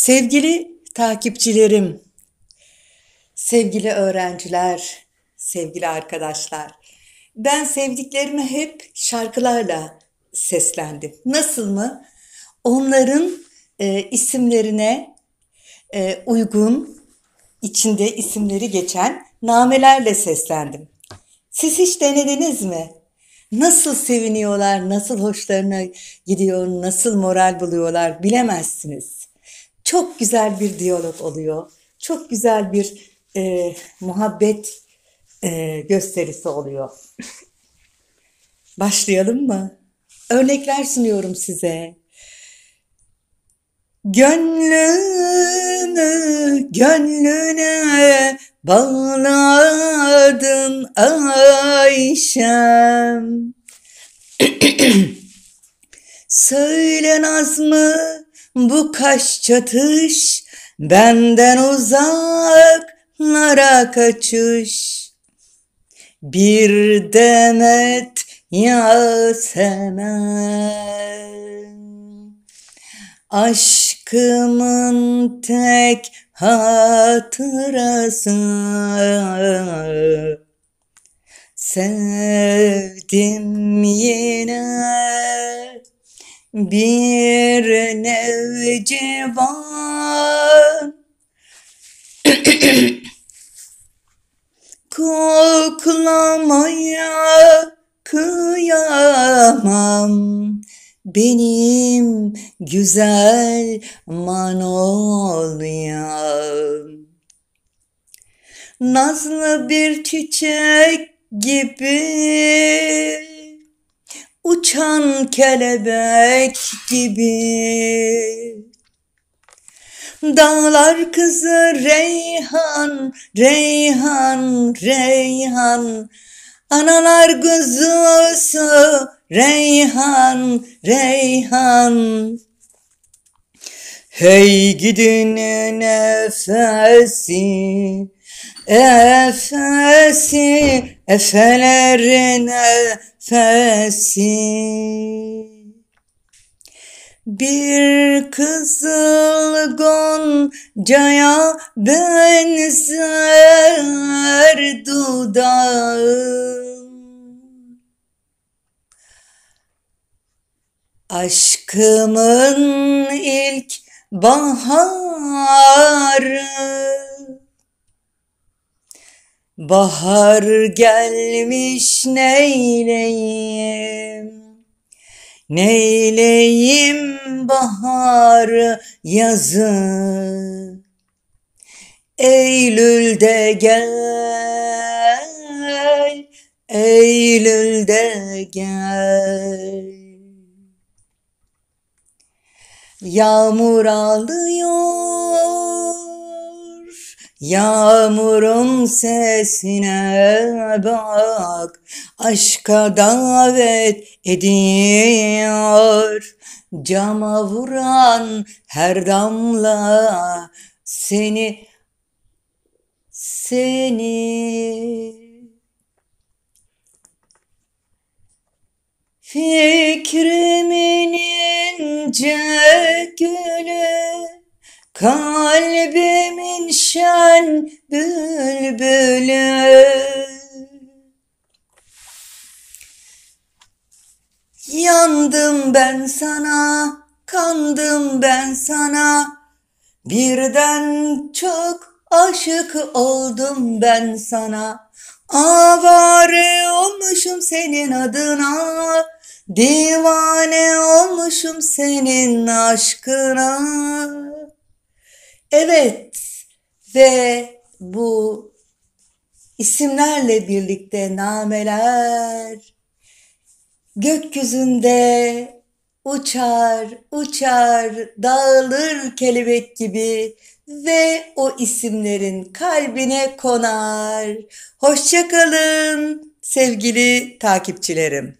Sevgili takipçilerim, sevgili öğrenciler, sevgili arkadaşlar. Ben sevdiklerimi hep şarkılarla seslendim. Nasıl mı? Onların e, isimlerine e, uygun, içinde isimleri geçen namelerle seslendim. Siz hiç denediniz mi? Nasıl seviniyorlar, nasıl hoşlarına gidiyor, nasıl moral buluyorlar bilemezsiniz çok güzel bir diyalog oluyor. Çok güzel bir e, muhabbet e, gösterisi oluyor. Başlayalım mı? Örnekler sunuyorum size. Gönlümü gönlüne bağladın Ayşem. Söyle Nazmı bu kaş çatış, benden uzaklara kaçış. Bir demet Yasemen Aşkımın tek hatırası Sevdim yine bir nevci var Koklamaya kıyamam Benim güzel manolyam Nazlı bir çiçek gibi kelebek gibi Dağlar kızı Reyhan, Reyhan, Reyhan Analar kuzusu Reyhan, Reyhan Hey gidin nefesi Efesi, efelerin efesi. Bir kızıl goncaya benzer dudağım, Aşkımın ilk baharı. Bahar gelmiş neyleyim Neyleyim bahar yazı Eylül'de gel Eylül'de gel Yağmur alıyor Yağmurun sesine bak, aşka davet ediyor. Cama vuran her damla seni, seni. Fikrimin ince gülü Kalbimin şen bülbülü Yandım ben sana, kandım ben sana Birden çok aşık oldum ben sana Avare olmuşum senin adına Divane olmuşum senin aşkına Evet ve bu isimlerle birlikte nameler gökyüzünde uçar uçar dağılır kelebek gibi ve o isimlerin kalbine konar. Hoşçakalın sevgili takipçilerim.